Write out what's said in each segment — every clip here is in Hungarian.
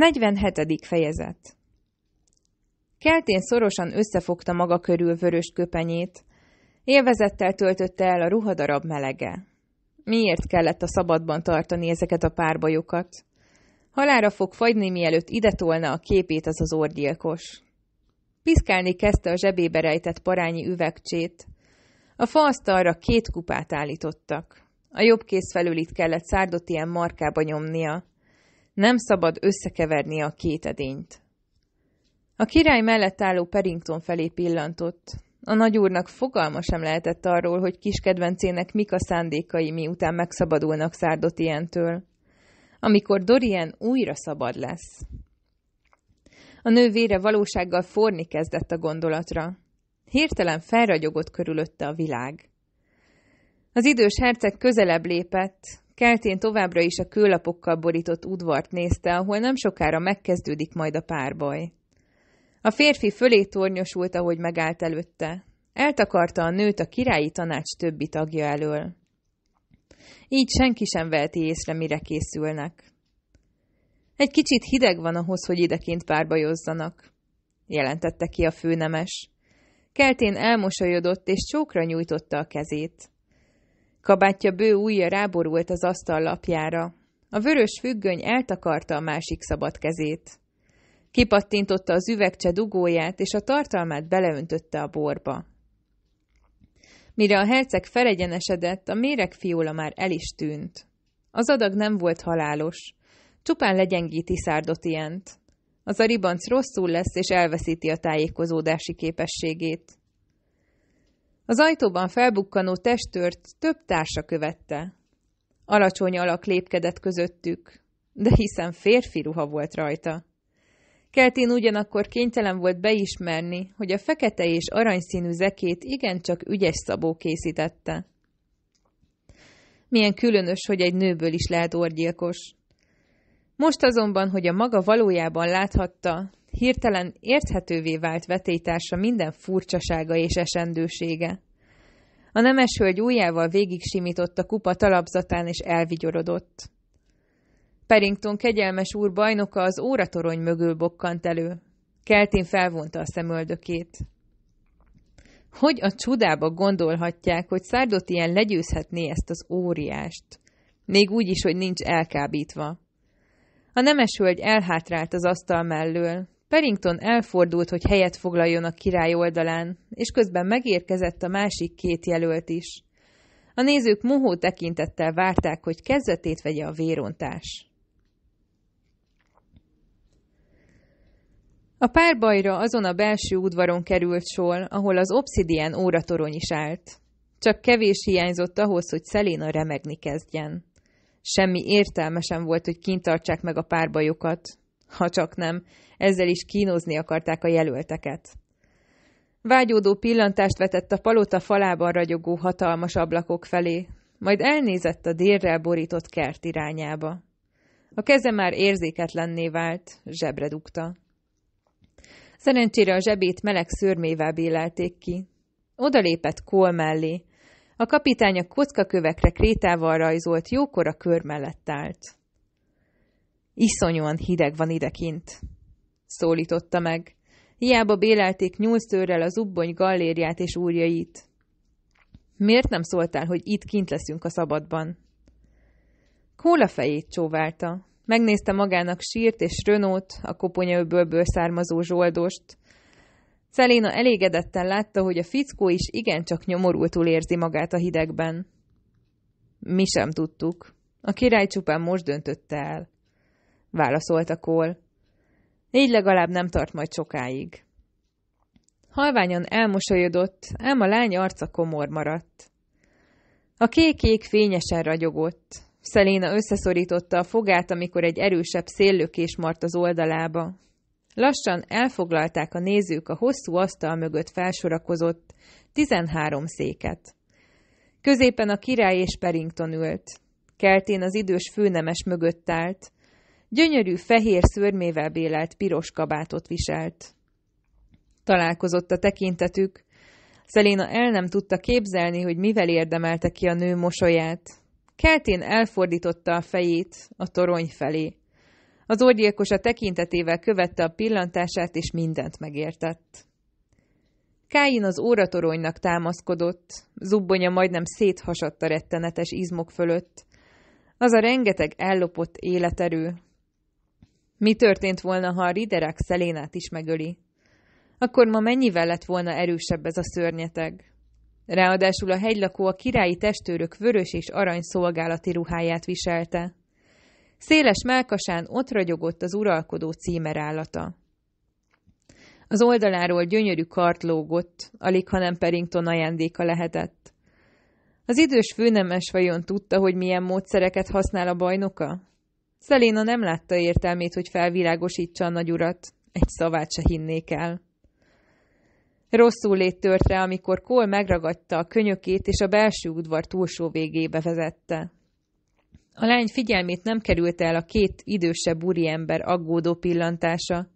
47. fejezet Keltén szorosan összefogta maga körül vörös köpenyét. Élvezettel töltötte el a ruhadarab melege. Miért kellett a szabadban tartani ezeket a párbajokat? Halára fog fagyni, mielőtt ide tolna a képét az az orgyilkos. Piszkálni kezdte a zsebébe rejtett parányi üvegcsét. A faasztalra két kupát állítottak. A jobb kéz felül itt kellett szárdot ilyen markába nyomnia. Nem szabad összekeverni a két edényt. A király mellett álló Perington felé pillantott. A nagyúrnak fogalma sem lehetett arról, hogy kis kedvencének mik a szándékai, miután megszabadulnak szárdot ilyentől. Amikor Dorian újra szabad lesz. A nő vére valósággal forni kezdett a gondolatra. Hirtelen felragyogott körülötte a világ. Az idős herceg közelebb lépett, Keltén továbbra is a kőlapokkal borított udvart nézte, ahol nem sokára megkezdődik majd a párbaj. A férfi fölé tornyosult, ahogy megállt előtte. Eltakarta a nőt a királyi tanács többi tagja elől. Így senki sem veheti észre, mire készülnek. Egy kicsit hideg van ahhoz, hogy ideként párbajozzanak, jelentette ki a főnemes. Keltén elmosolyodott, és csókra nyújtotta a kezét. Kabátja bő ujja ráborult az asztal lapjára. A vörös függöny eltakarta a másik szabad kezét. Kipattintotta az üvegcse dugóját, és a tartalmát beleöntötte a borba. Mire a herceg felegyenesedett, a méreg fiola már el is tűnt. Az adag nem volt halálos. Csupán legyengíti ilyent. Az a ribanc rosszul lesz, és elveszíti a tájékozódási képességét. Az ajtóban felbukkanó testőrt több társa követte. Alacsony alak lépkedett közöttük, de hiszen férfi ruha volt rajta. Keltin ugyanakkor kénytelen volt beismerni, hogy a fekete és aranyszínű zekét igencsak ügyes szabó készítette. Milyen különös, hogy egy nőből is lehet orgyilkos. Most azonban, hogy a maga valójában láthatta, hirtelen érthetővé vált vetélytársa minden furcsasága és esendősége. A nemes hölgy újjával végig simított a kupa talapzatán és elvigyorodott. Perington kegyelmes úr bajnoka az óratorony mögül bokkant elő. Keltén felvonta a szemöldökét. Hogy a csodába gondolhatják, hogy Szárdot ilyen legyőzhetné ezt az óriást? Még úgy is, hogy nincs elkábítva. A nemes hölgy elhátrált az asztal mellől. Perington elfordult, hogy helyet foglaljon a király oldalán, és közben megérkezett a másik két jelölt is. A nézők mohó tekintettel várták, hogy kezdetét vegye a vérontás. A párbajra azon a belső udvaron került sor, ahol az obszidián óratorony is állt. Csak kevés hiányzott ahhoz, hogy Szeléna remegni kezdjen. Semmi értelme sem volt, hogy kint tartsák meg a párbajokat, ha csak nem, ezzel is kínozni akarták a jelölteket. Vágyódó pillantást vetett a palota falában ragyogó hatalmas ablakok felé, majd elnézett a délrel borított kert irányába. A keze már érzéketlenné vált, zsebre dugta. Szerencsére a zsebét meleg szörmével bélelték ki. odalépett Kol mellé, a kapitány a kockakövekre krétával rajzolt jókora kör mellett állt. Iszonyúan hideg van idekint, szólította meg. Hiába bélelték nyúlsz tőrrel az ubbony gallériát és úrjait. Miért nem szóltál, hogy itt kint leszünk a szabadban? Kóla fejét csóválta. Megnézte magának sírt és rönót, a koponyaöbölből származó zsoldost, Celéna elégedetten látta, hogy a fickó is igencsak nyomorultul érzi magát a hidegben. Mi sem tudtuk. A király csupán most döntötte el. Válaszolta Kól. Így legalább nem tart majd sokáig. Halványan elmosolyodott, ám a lány arca komor maradt. A kék-kék fényesen ragyogott. Szeléna összeszorította a fogát, amikor egy erősebb széllökés mart az oldalába, Lassan elfoglalták a nézők a hosszú asztal mögött felsorakozott 13 széket. Középen a király és Perington ült. Keltén az idős főnemes mögött állt. Gyönyörű fehér szörmével bélelt piros kabátot viselt. Találkozott a tekintetük. Szeléna el nem tudta képzelni, hogy mivel érdemelte ki a nő mosolyát. Keltén elfordította a fejét a torony felé. Az orgyilkos a tekintetével követte a pillantását, és mindent megértett. Káin az óratoronynak támaszkodott, zubbonya majdnem széthasadt a rettenetes izmok fölött. Az a rengeteg ellopott életerő. Mi történt volna, ha a riderák szelénát is megöli? Akkor ma mennyivel lett volna erősebb ez a szörnyeteg? Ráadásul a hegylakó a királyi testőrök vörös és arany szolgálati ruháját viselte. Széles melkasán ott ragyogott az uralkodó címerállata. Az oldaláról gyönyörű kart lógott, alig hanem Perington ajándéka lehetett. Az idős főnemes vajon tudta, hogy milyen módszereket használ a bajnoka? Szeléna nem látta értelmét, hogy felvilágosítsa a nagyurat, egy szavát se hinnék el. Rosszul lét tört rá, amikor Kol megragadta a könyökét, és a belső udvar túlsó végébe vezette. A lány figyelmét nem került el a két idősebb úriember aggódó pillantása.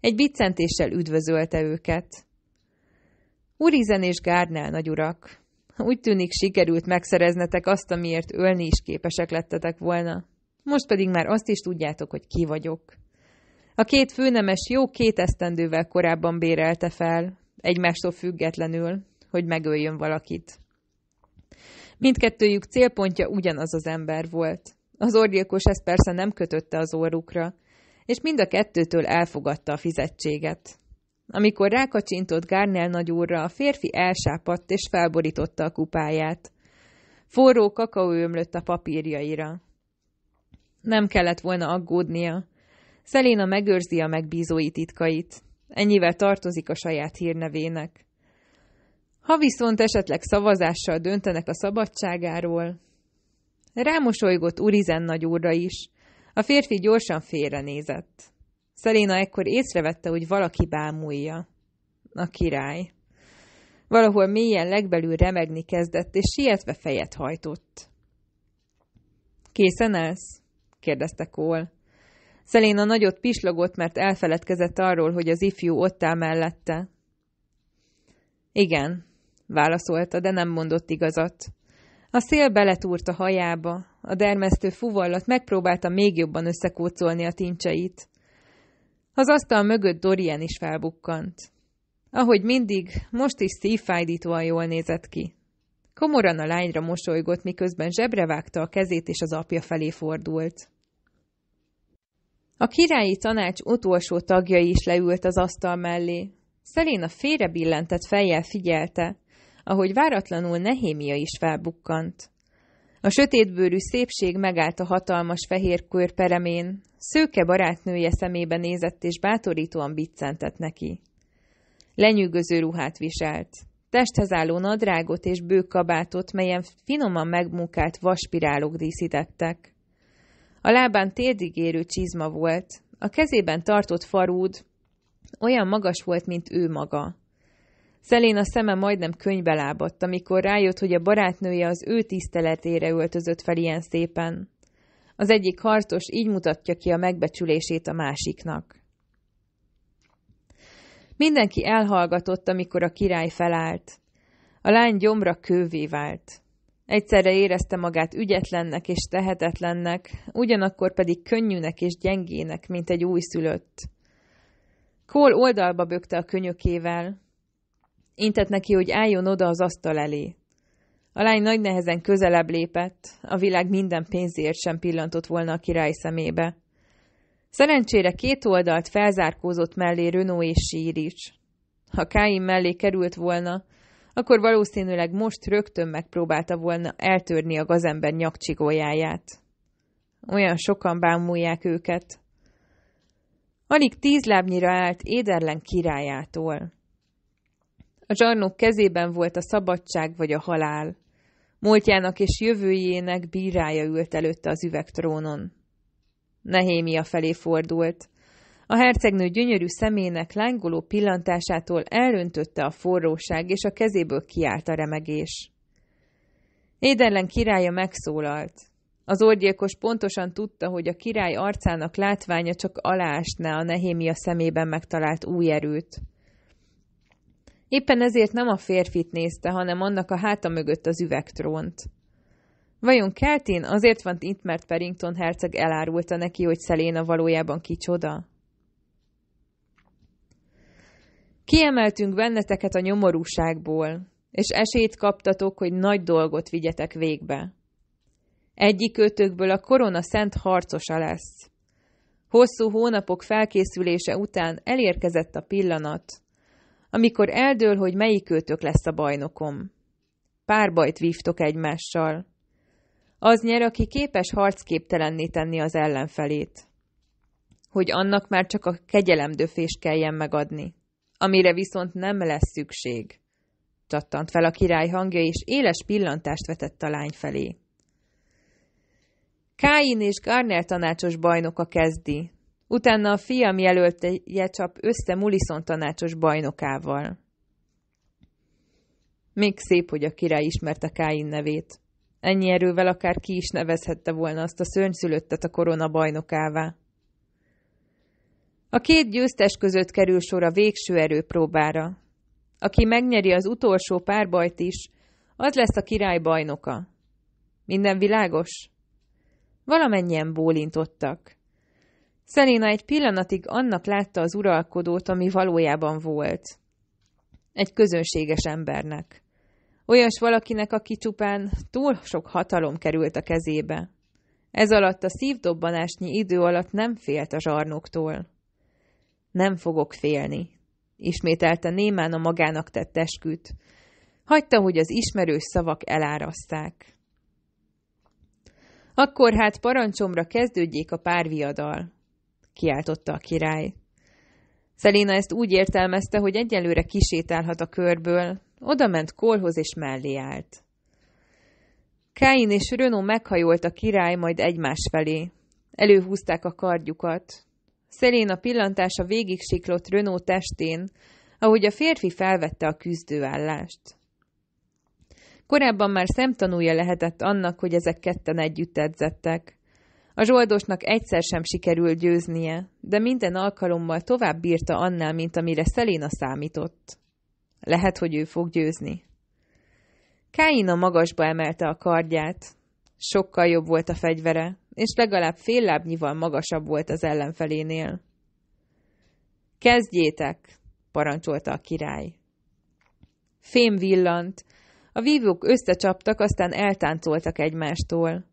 Egy biccentéssel üdvözölte őket. Urizen és Gárnál, nagyurak! Úgy tűnik, sikerült megszereznetek azt, amiért ölni is képesek lettetek volna. Most pedig már azt is tudjátok, hogy ki vagyok. A két főnemes jó két esztendővel korábban bérelte fel, egymástól függetlenül, hogy megöljön valakit. Mindkettőjük célpontja ugyanaz az ember volt. Az orgyilkos ezt persze nem kötötte az orrukra, és mind a kettőtől elfogadta a fizetséget. Amikor rákacsintott Gárnel nagyúrra, a férfi elsápadt és felborította a kupáját. Forró kakaó ömlött a papírjaira. Nem kellett volna aggódnia. Szeléna megőrzi a megbízói titkait. Ennyivel tartozik a saját hírnevének. Ha viszont esetleg szavazással döntenek a szabadságáról... Rámosolygott Urizen úrra is. A férfi gyorsan félrenézett. Szeléna ekkor észrevette, hogy valaki bámulja. A király. Valahol mélyen legbelül remegni kezdett, és sietve fejet hajtott. Készen állsz? kérdezte Kól. Szeléna nagyot pislogott, mert elfeledkezett arról, hogy az ifjú ott áll mellette. Igen, válaszolta, de nem mondott igazat. A szél beletúrt a hajába, a dermesztő fuvallat megpróbálta még jobban összekócolni a tincseit. Az asztal mögött Dorian is felbukkant. Ahogy mindig, most is szívfájdítóan jól nézett ki. Komoran a lányra mosolygott, miközben zsebre vágta a kezét, és az apja felé fordult. A királyi tanács utolsó tagjai is leült az asztal mellé. a félre billentett fejjel figyelte, ahogy váratlanul Nehémia is felbukkant. A sötétbőrű szépség megállt a hatalmas fehér kör peremén, szőke barátnője szemébe nézett és bátorítóan biccentett neki. Lenyűgöző ruhát viselt. Testhez álló nadrágot és bő kabátot, melyen finoman megmunkált vaspirálok díszítettek. A lábán térdig érő csizma volt, a kezében tartott farúd olyan magas volt, mint ő maga. Szelén a szeme majdnem könybe lábadt, amikor rájött, hogy a barátnője az ő tiszteletére öltözött fel ilyen szépen. Az egyik harcos így mutatja ki a megbecsülését a másiknak. Mindenki elhallgatott, amikor a király felállt. A lány gyomra kővé vált. Egyszerre érezte magát ügyetlennek és tehetetlennek, ugyanakkor pedig könnyűnek és gyengének, mint egy újszülött. Kól oldalba bökte a könyökével, Intett neki, hogy álljon oda az asztal elé. A lány nagy nehezen közelebb lépett, a világ minden pénzért sem pillantott volna a király szemébe. Szerencsére két oldalt felzárkózott mellé Rönó és Sírics. Ha Káin mellé került volna, akkor valószínűleg most rögtön megpróbálta volna eltörni a gazember nyakcsigójáját. Olyan sokan bámulják őket. Alig tíz lábnyira állt éderlen királyától. A zsarnok kezében volt a szabadság vagy a halál. Múltjának és jövőjének bírája ült előtte az üvegtrónon. Nehémia felé fordult. A hercegnő gyönyörű szemének lángoló pillantásától elöntötte a forróság, és a kezéből kiállt a remegés. Édenlen királya megszólalt. Az orgyilkos pontosan tudta, hogy a király arcának látványa csak aláásná a nehémia szemében megtalált új erőt. Éppen ezért nem a férfit nézte, hanem annak a háta mögött az üvegtrónt. Vajon Keltin azért van itt, mert Perington herceg elárulta neki, hogy Szeléna valójában kicsoda? Kiemeltünk benneteket a nyomorúságból, és esélyt kaptatok, hogy nagy dolgot vigyetek végbe. Egyik ötökből a korona szent harcosa lesz. Hosszú hónapok felkészülése után elérkezett a pillanat, amikor eldől, hogy melyik őtök lesz a bajnokom. Párbajt vívtok egymással. Az nyer, aki képes harcképtelenné tenni az ellenfelét. Hogy annak már csak a kegyelemdöfést kelljen megadni, amire viszont nem lesz szükség. Csattant fel a király hangja, és éles pillantást vetett a lány felé. Káin és Garner tanácsos bajnoka kezdi, Utána a fiam jelöltje csap össze Mulison tanácsos bajnokával. Még szép, hogy a király ismerte Káin nevét. Ennyi erővel akár ki is nevezhette volna azt a szörnyszülöttet a korona bajnokává. A két győztes között kerül sor a végső erőpróbára. Aki megnyeri az utolsó párbajt is, az lesz a király bajnoka. Minden világos? Valamennyien bólintottak. Szeléna egy pillanatig annak látta az uralkodót, ami valójában volt. Egy közönséges embernek. Olyas valakinek, aki csupán túl sok hatalom került a kezébe. Ez alatt a szívdobbanásnyi idő alatt nem félt a zsarnoktól. Nem fogok félni, ismételte némán a magának tett esküt. Hagyta, hogy az ismerős szavak eláraszták. Akkor hát parancsomra kezdődjék a párviadal kiáltotta a király. Szelina ezt úgy értelmezte, hogy egyelőre kisétálhat a körből, oda ment Kolhoz és mellé állt. Káin és Rönó meghajolt a király, majd egymás felé. Előhúzták a kardjukat. a pillantása végig siklott Rönó testén, ahogy a férfi felvette a küzdőállást. Korábban már szemtanúja lehetett annak, hogy ezek ketten együtt edzettek. A zsoldosnak egyszer sem sikerült győznie, de minden alkalommal tovább bírta annál, mint amire Szeléna számított. Lehet, hogy ő fog győzni. Káina magasba emelte a kardját. Sokkal jobb volt a fegyvere, és legalább fél lábnyival magasabb volt az ellenfelénél. Kezdjétek, parancsolta a király. Fém villant, a vívók összecsaptak, aztán eltáncoltak egymástól.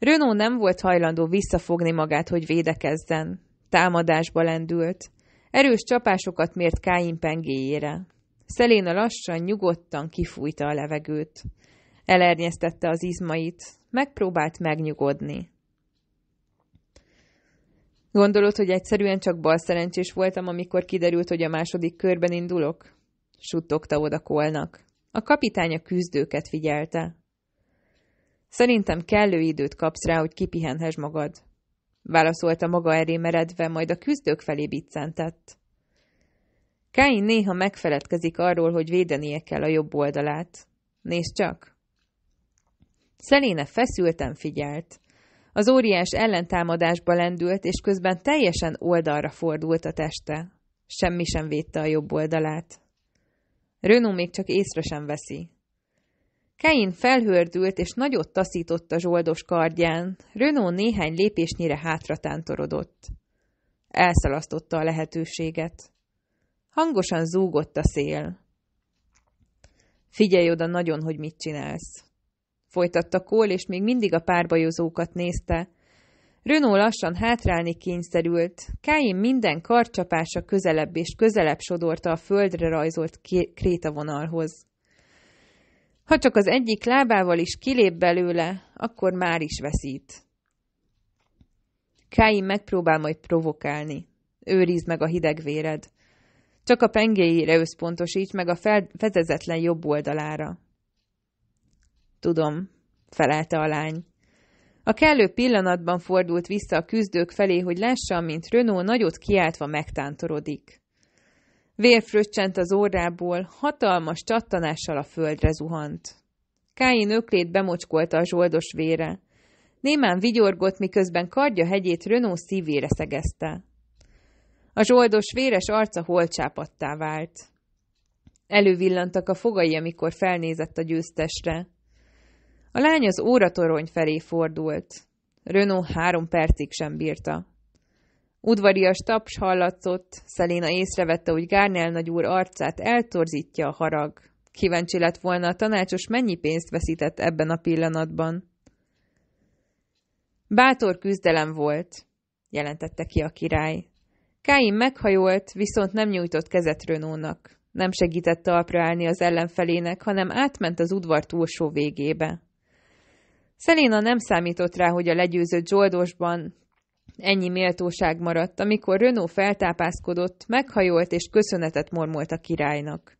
Renault nem volt hajlandó visszafogni magát, hogy védekezzen. Támadásba lendült. Erős csapásokat mért Káin pengéjére. Szeléna lassan, nyugodtan kifújta a levegőt. Elernyeztette az izmait, megpróbált megnyugodni. Gondolod, hogy egyszerűen csak balszerencsés voltam, amikor kiderült, hogy a második körben indulok? Suttogta oda Kolnak. A kapitány a küzdőket figyelte. Szerintem kellő időt kapsz rá, hogy kipihenhess magad. Válaszolta maga elé meredve, majd a küzdők felé biccentett. Káin néha megfeledkezik arról, hogy védenie kell a jobb oldalát. Nézd csak! Szeléne feszülten figyelt. Az óriás ellentámadásba lendült, és közben teljesen oldalra fordult a teste. Semmi sem védte a jobb oldalát. Rönó még csak észre sem veszi. Kein felhördült és nagyot taszított a zsoldos kardján, Renault néhány lépésnyire hátra tántorodott. Elszalasztotta a lehetőséget. Hangosan zúgott a szél. Figyelj oda nagyon, hogy mit csinálsz. Folytatta Kól, és még mindig a párbajozókat nézte. Renault lassan hátrálni kényszerült, Káin minden karcsapása közelebb és közelebb sodorta a földre rajzolt krétavonalhoz. Ha csak az egyik lábával is kilép belőle, akkor már is veszít. Káin megpróbál majd provokálni. Őrizd meg a hideg véred. Csak a pengéjére összpontosíts meg a fedezetlen jobb oldalára. Tudom, felelte a lány. A kellő pillanatban fordult vissza a küzdők felé, hogy lássa, mint Renault nagyot kiáltva megtántorodik fröccsent az órából, hatalmas csattanással a földre zuhant. Káin öklét bemocskolta a zsoldos vére. Némán vigyorgott, miközben kardja hegyét Rönó szívére szegezte. A zsoldos véres arca holcsápattá vált. Elővillantak a fogai, amikor felnézett a győztesre. A lány az óratorony felé fordult. Rönó három percig sem bírta. Udvarias taps hallatszott, Szeléna észrevette, hogy Gárnel nagyúr arcát eltorzítja a harag. Kíváncsi lett volna a tanácsos, mennyi pénzt veszített ebben a pillanatban. Bátor küzdelem volt, jelentette ki a király. Káin meghajolt, viszont nem nyújtott kezet Rönónak. Nem segített talpra állni az ellenfelének, hanem átment az udvar túlsó végébe. Szeléna nem számított rá, hogy a legyőzött zsoldosban ennyi méltóság maradt, amikor Renault feltápászkodott, meghajolt és köszönetet mormolt a királynak.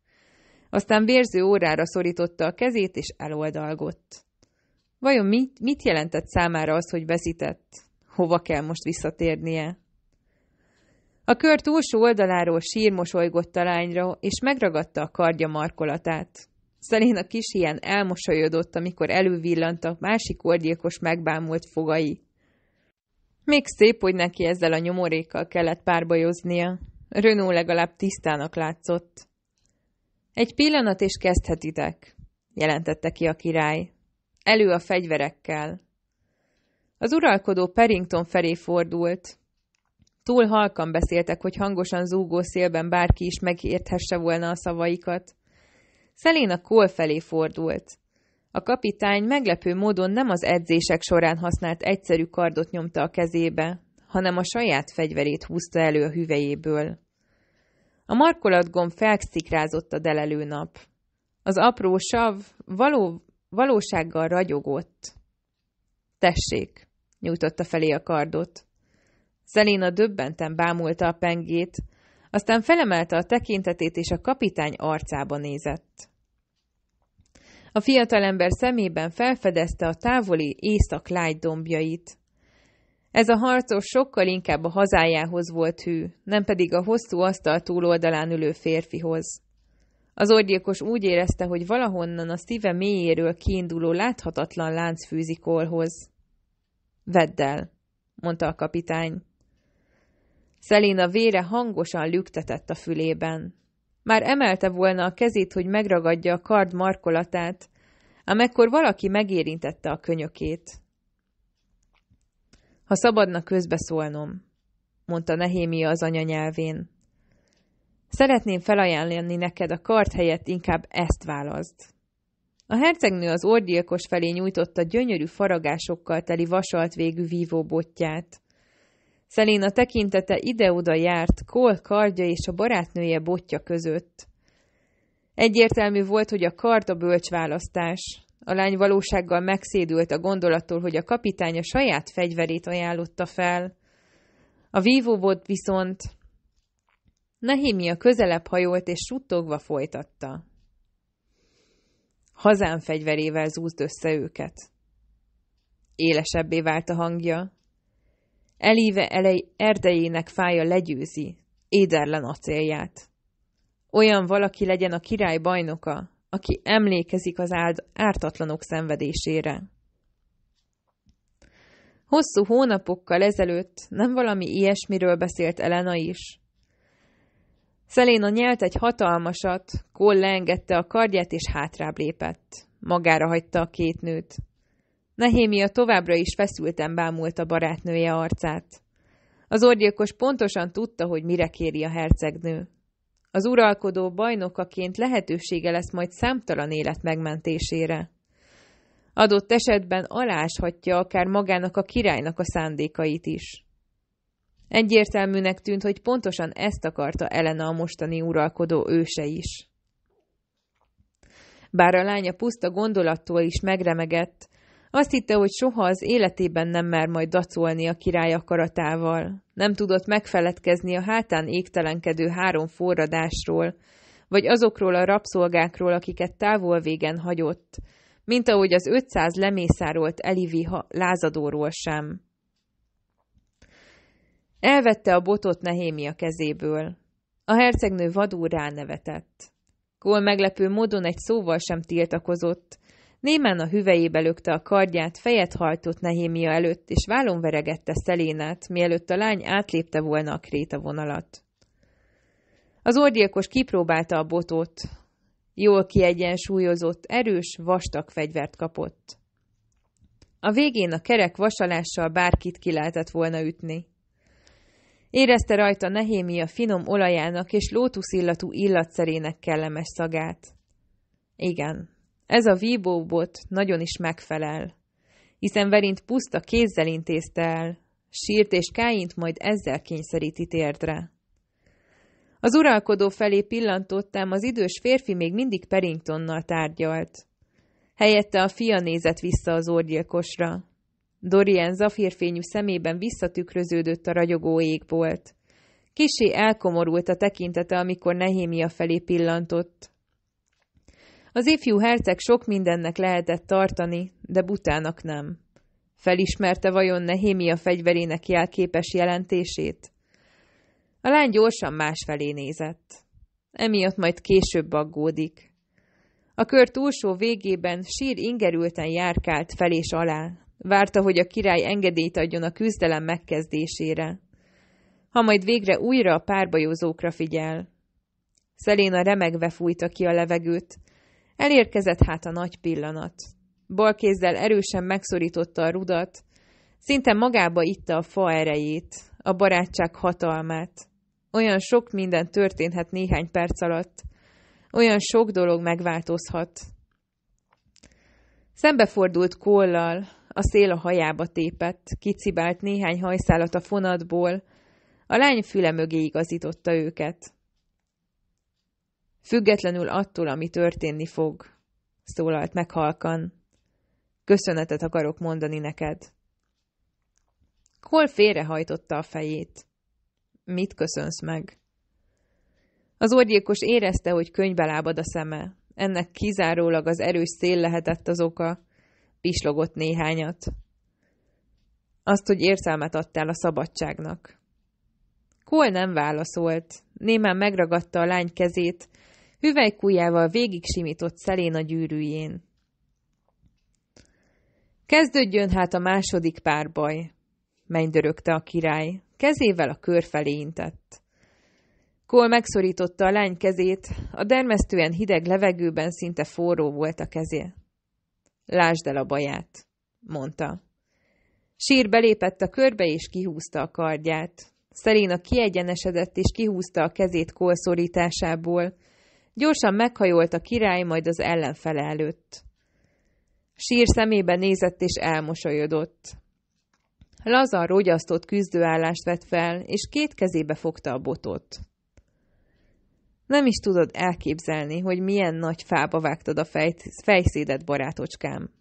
Aztán vérző órára szorította a kezét, és eloldalgott. Vajon mit, mit jelentett számára az, hogy veszített? Hova kell most visszatérnie? A kör túlsó oldaláról sír mosolygott a lányra, és megragadta a kardja markolatát. Szeléna kis ilyen elmosolyodott, amikor elővillant a másik orgyilkos megbámult fogai. Még szép, hogy neki ezzel a nyomorékkal kellett párbajoznia. Renault legalább tisztának látszott. Egy pillanat és kezdhetitek, jelentette ki a király. Elő a fegyverekkel. Az uralkodó Perington felé fordult. Túl halkan beszéltek, hogy hangosan zúgó szélben bárki is megérthesse volna a szavaikat. Szelén a kol felé fordult. A kapitány meglepő módon nem az edzések során használt egyszerű kardot nyomta a kezébe, hanem a saját fegyverét húzta elő a hüvejéből. A markolatgomb felszikrázott a delelő nap. Az apró sav való, valósággal ragyogott. Tessék, nyújtotta felé a kardot. Szelina döbbenten bámulta a pengét, aztán felemelte a tekintetét, és a kapitány arcába nézett. A fiatalember szemében felfedezte a távoli észak lágy dombjait. Ez a harcos sokkal inkább a hazájához volt hű, nem pedig a hosszú asztal túloldalán ülő férfihoz. Az orgyilkos úgy érezte, hogy valahonnan a szíve mélyéről kiinduló láthatatlan lánc fűzi kolhoz. Vedd el, mondta a kapitány. Szelina vére hangosan lüktetett a fülében. Már emelte volna a kezét, hogy megragadja a kard markolatát, amekkor valaki megérintette a könyökét. Ha szabadna közbeszólnom, mondta Nehémia az anyanyelvén. Szeretném felajánlani neked a kard helyett inkább ezt választ. A hercegnő az orgyilkos felé nyújtotta gyönyörű faragásokkal teli vasalt végű vívóbotját. Szelina tekintete ide-oda járt, Kol kardja és a barátnője botja között. Egyértelmű volt, hogy a kard a bölcs választás. A lány valósággal megszédült a gondolattól, hogy a kapitány a saját fegyverét ajánlotta fel. A vívó volt viszont... a közelebb hajolt és suttogva folytatta. Hazán fegyverével zúzd össze őket. Élesebbé vált a hangja, Elíve elej erdejének fája legyőzi, éderlen a célját. Olyan valaki legyen a király bajnoka, aki emlékezik az áld, ártatlanok szenvedésére. Hosszú hónapokkal ezelőtt nem valami ilyesmiről beszélt Elena is. Szeléna nyelt egy hatalmasat, Cole leengedte a kardját és hátrább lépett. Magára hagyta a két nőt. Nehémia továbbra is feszülten bámult a barátnője arcát. Az orgyilkos pontosan tudta, hogy mire kéri a hercegnő. Az uralkodó bajnokaként lehetősége lesz majd számtalan élet megmentésére. Adott esetben aláshatja akár magának a királynak a szándékait is. Egyértelműnek tűnt, hogy pontosan ezt akarta Elena a mostani uralkodó őse is. Bár a lánya puszta gondolattól is megremegett, azt hitte, hogy soha az életében nem mer majd dacolni a király akaratával. Nem tudott megfeledkezni a hátán égtelenkedő három forradásról, vagy azokról a rabszolgákról, akiket távol végen hagyott, mint ahogy az 500 lemészárolt Elivi lázadóról sem. Elvette a botot Nehémia kezéből. A hercegnő vadúr ránevetett. Kól meglepő módon egy szóval sem tiltakozott, Némán a hüvejébe lökte a kardját, fejet hajtott Nehémia előtt, és vállon veregette Szelénát, mielőtt a lány átlépte volna a kréta vonalat. Az orgyilkos kipróbálta a botot. Jól kiegyensúlyozott, erős, vastag fegyvert kapott. A végén a kerek vasalással bárkit ki lehetett volna ütni. Érezte rajta Nehémia finom olajának és lótuszillatú illatszerének kellemes szagát. Igen, ez a víbóbot nagyon is megfelel, hiszen Verint puszta kézzel intézte el, sírt és Káint majd ezzel kényszeríti térdre. Az uralkodó felé pillantottam, az idős férfi még mindig Perringtonnal tárgyalt. Helyette a fia nézett vissza az orgyilkosra. Dorian zafírfényű szemében visszatükröződött a ragyogó égbolt. Kisé elkomorult a tekintete, amikor Nehémia felé pillantott. Az ifjú herceg sok mindennek lehetett tartani, de butának nem. Felismerte vajon Nehémia fegyverének jelképes jelentését? A lány gyorsan másfelé nézett. Emiatt majd később aggódik. A kör túlsó végében sír ingerülten járkált fel és alá. Várta, hogy a király engedélyt adjon a küzdelem megkezdésére. Ha majd végre újra a párbajozókra figyel. Szeléna remegve fújta ki a levegőt, Elérkezett hát a nagy pillanat. Bal kézzel erősen megszorította a rudat, szinte magába itta a fa erejét, a barátság hatalmát. Olyan sok minden történhet néhány perc alatt, olyan sok dolog megváltozhat. Szembefordult kollal, a szél a hajába tépett, kicibált néhány hajszálat a fonatból, a lány füle mögé igazította őket. Függetlenül attól, ami történni fog, szólalt meg halkan. Köszönetet akarok mondani neked. Hol félrehajtotta a fejét? Mit köszönsz meg? Az orgyilkos érezte, hogy könyvbe lábad a szeme. Ennek kizárólag az erős szél lehetett az oka. Pislogott néhányat. Azt, hogy érzelmet adtál a szabadságnak. Kól nem válaszolt. Némán megragadta a lány kezét, hüvelykújjával végig simított szelén a gyűrűjén. Kezdődjön hát a második párbaj, mennydörögte a király, kezével a kör felé intett. Kól megszorította a lány kezét, a dermesztően hideg levegőben szinte forró volt a kezé. Lásd el a baját, mondta. Sír belépett a körbe és kihúzta a kardját. Szeréna kiegyenesedett és kihúzta a kezét kolszorításából, szorításából, Gyorsan meghajolt a király, majd az ellenfele előtt. Sír szemébe nézett és elmosolyodott. Lazar rogyasztott küzdőállást vett fel, és két kezébe fogta a botot. Nem is tudod elképzelni, hogy milyen nagy fába vágtad a fejszédet, barátocskám.